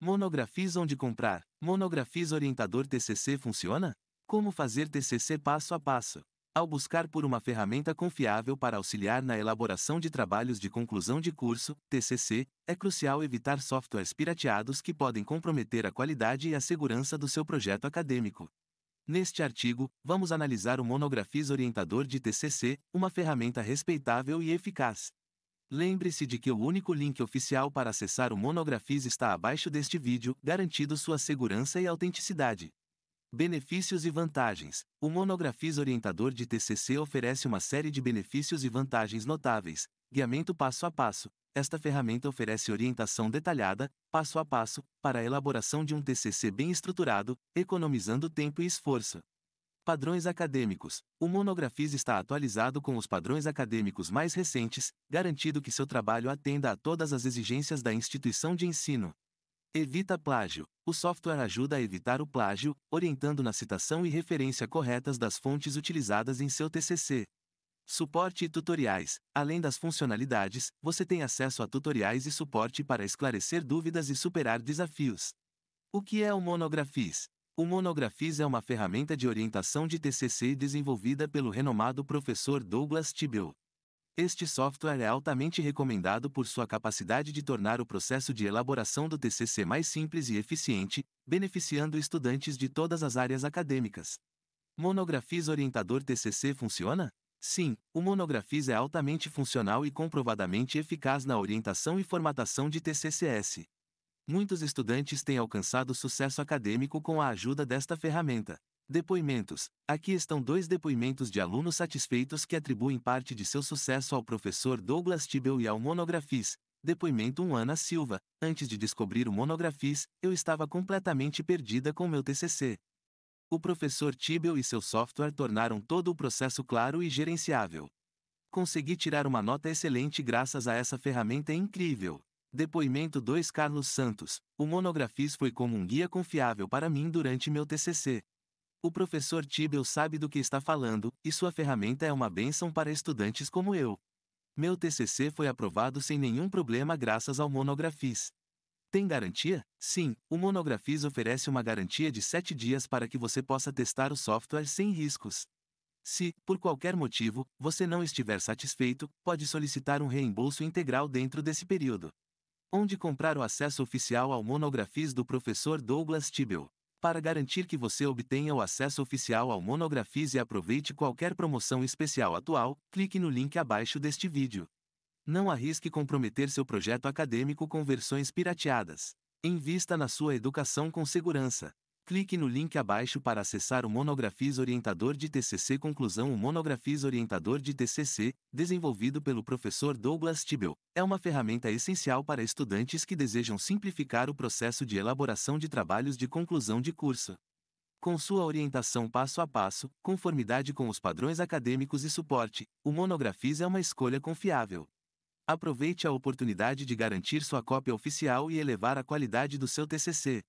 Monografiz onde comprar. Monografiz orientador TCC funciona? Como fazer TCC passo a passo? Ao buscar por uma ferramenta confiável para auxiliar na elaboração de trabalhos de conclusão de curso, TCC, é crucial evitar softwares pirateados que podem comprometer a qualidade e a segurança do seu projeto acadêmico. Neste artigo, vamos analisar o Monografiz Orientador de TCC, uma ferramenta respeitável e eficaz. Lembre-se de que o único link oficial para acessar o Monografis está abaixo deste vídeo, garantindo sua segurança e autenticidade. Benefícios e vantagens. O Monografis Orientador de TCC oferece uma série de benefícios e vantagens notáveis. Guiamento passo a passo. Esta ferramenta oferece orientação detalhada, passo a passo, para a elaboração de um TCC bem estruturado, economizando tempo e esforço. Padrões acadêmicos. O Monografis está atualizado com os padrões acadêmicos mais recentes, garantindo que seu trabalho atenda a todas as exigências da instituição de ensino. Evita plágio. O software ajuda a evitar o plágio, orientando na citação e referência corretas das fontes utilizadas em seu TCC. Suporte e tutoriais. Além das funcionalidades, você tem acesso a tutoriais e suporte para esclarecer dúvidas e superar desafios. O que é o Monografis? O Monografis é uma ferramenta de orientação de TCC desenvolvida pelo renomado professor Douglas Tibel. Este software é altamente recomendado por sua capacidade de tornar o processo de elaboração do TCC mais simples e eficiente, beneficiando estudantes de todas as áreas acadêmicas. Monografis Orientador TCC funciona? Sim, o Monografis é altamente funcional e comprovadamente eficaz na orientação e formatação de TCCS. Muitos estudantes têm alcançado sucesso acadêmico com a ajuda desta ferramenta. Depoimentos. Aqui estão dois depoimentos de alunos satisfeitos que atribuem parte de seu sucesso ao professor Douglas Tibel e ao Monografis. Depoimento 1 Ana Silva. Antes de descobrir o Monografis, eu estava completamente perdida com meu TCC. O professor Tibel e seu software tornaram todo o processo claro e gerenciável. Consegui tirar uma nota excelente graças a essa ferramenta incrível. Depoimento 2 Carlos Santos. O Monografis foi como um guia confiável para mim durante meu TCC. O professor Tibel sabe do que está falando, e sua ferramenta é uma bênção para estudantes como eu. Meu TCC foi aprovado sem nenhum problema graças ao Monografis. Tem garantia? Sim, o Monografis oferece uma garantia de 7 dias para que você possa testar o software sem riscos. Se, por qualquer motivo, você não estiver satisfeito, pode solicitar um reembolso integral dentro desse período onde comprar o acesso oficial ao Monografias do professor Douglas Tibel. Para garantir que você obtenha o acesso oficial ao Monografias e aproveite qualquer promoção especial atual, clique no link abaixo deste vídeo. Não arrisque comprometer seu projeto acadêmico com versões pirateadas. Invista na sua educação com segurança. Clique no link abaixo para acessar o Monografis Orientador de TCC Conclusão O Monografis Orientador de TCC, desenvolvido pelo professor Douglas Tibel, é uma ferramenta essencial para estudantes que desejam simplificar o processo de elaboração de trabalhos de conclusão de curso. Com sua orientação passo a passo, conformidade com os padrões acadêmicos e suporte, o Monografis é uma escolha confiável. Aproveite a oportunidade de garantir sua cópia oficial e elevar a qualidade do seu TCC.